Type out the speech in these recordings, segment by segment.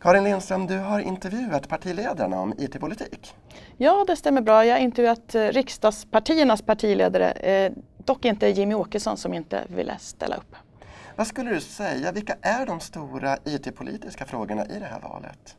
Karin Lindström, du har intervjuat partiledarna om IT-politik. Ja, det stämmer bra. Jag har intervjuat eh, riksdagspartiernas partiledare, eh, dock inte Jimmy Åkesson som inte ville ställa upp. Vad skulle du säga, vilka är de stora IT-politiska frågorna i det här valet?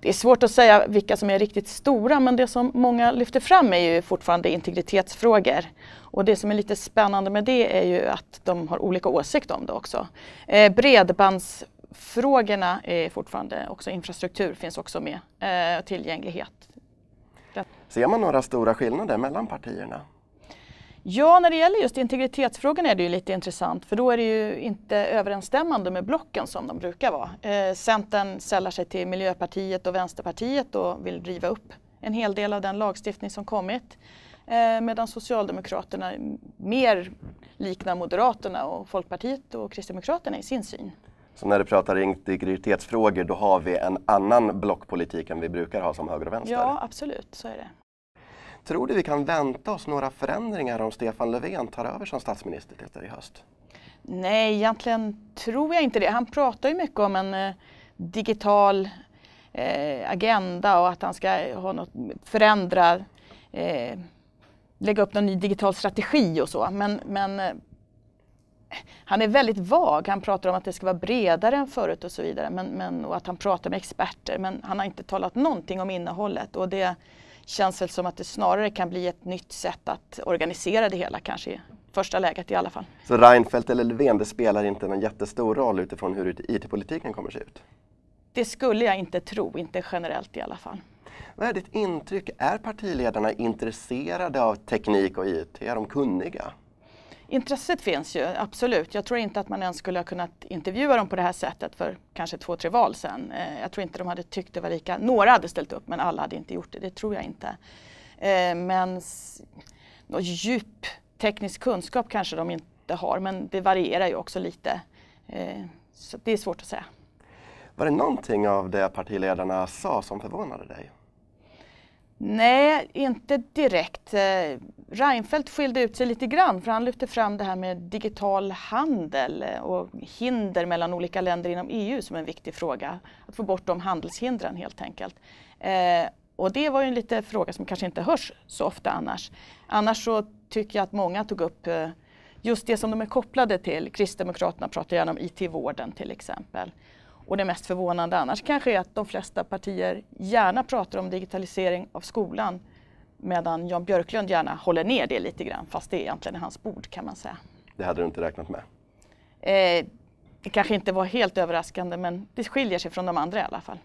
Det är svårt att säga vilka som är riktigt stora men det som många lyfter fram är ju fortfarande integritetsfrågor. Och det som är lite spännande med det är ju att de har olika åsikt om det också. Eh, bredbands frågorna är fortfarande också infrastruktur finns också med och eh, tillgänglighet. Ser man några stora skillnader mellan partierna? Ja, när det gäller just integritetsfrågan är det ju lite intressant för då är det ju inte överensstämmande med blocken som de brukar vara. Eh, Centern sällar sig till Miljöpartiet och Vänsterpartiet och vill driva upp en hel del av den lagstiftning som kommit. Eh, medan Socialdemokraterna mer liknar Moderaterna och Folkpartiet och Kristdemokraterna i sin syn. Så när du pratar integritetsfrågor, då har vi en annan blockpolitik än vi brukar ha som höger och vänster? Ja, absolut, så är det. Tror du vi kan vänta oss några förändringar om Stefan Löfven tar över som statsminister till i höst? Nej, egentligen tror jag inte det. Han pratar ju mycket om en eh, digital eh, agenda och att han ska ha något, förändra, eh, lägga upp någon ny digital strategi och så. Men, men han är väldigt vag. Han pratar om att det ska vara bredare än förut och så vidare men, men, och att han pratar med experter. Men han har inte talat någonting om innehållet och det känns väl som att det snarare kan bli ett nytt sätt att organisera det hela kanske i första läget i alla fall. Så Reinfeldt eller Löfven, det spelar inte någon jättestor roll utifrån hur IT-politiken kommer se ut? Det skulle jag inte tro, inte generellt i alla fall. Vad är ditt intryck? Är partiledarna intresserade av teknik och IT? Är de kunniga? Intresset finns ju, absolut. Jag tror inte att man ens skulle ha kunnat intervjua dem på det här sättet för kanske två, tre val sedan. Eh, jag tror inte de hade tyckt det var lika... Några hade ställt upp men alla hade inte gjort det, det tror jag inte. Eh, men någon djup teknisk kunskap kanske de inte har men det varierar ju också lite. Eh, så det är svårt att säga. Var det någonting av det partiledarna sa som förvånade dig? Nej, inte direkt. Eh, Reinfeldt skilde ut sig lite grann för han lyfte fram det här med digital handel eh, och hinder mellan olika länder inom EU som en viktig fråga. Att få bort de handelshindren helt enkelt. Eh, och det var ju en liten fråga som kanske inte hörs så ofta annars. Annars så tycker jag att många tog upp just det som de är kopplade till. Kristdemokraterna pratar gärna om IT-vården till exempel. Och det mest förvånande annars kanske är att de flesta partier gärna pratar om digitalisering av skolan medan Jan Björklund gärna håller ner det lite grann fast det är egentligen hans bord kan man säga. Det hade du inte räknat med? Eh, det kanske inte var helt överraskande men det skiljer sig från de andra i alla fall.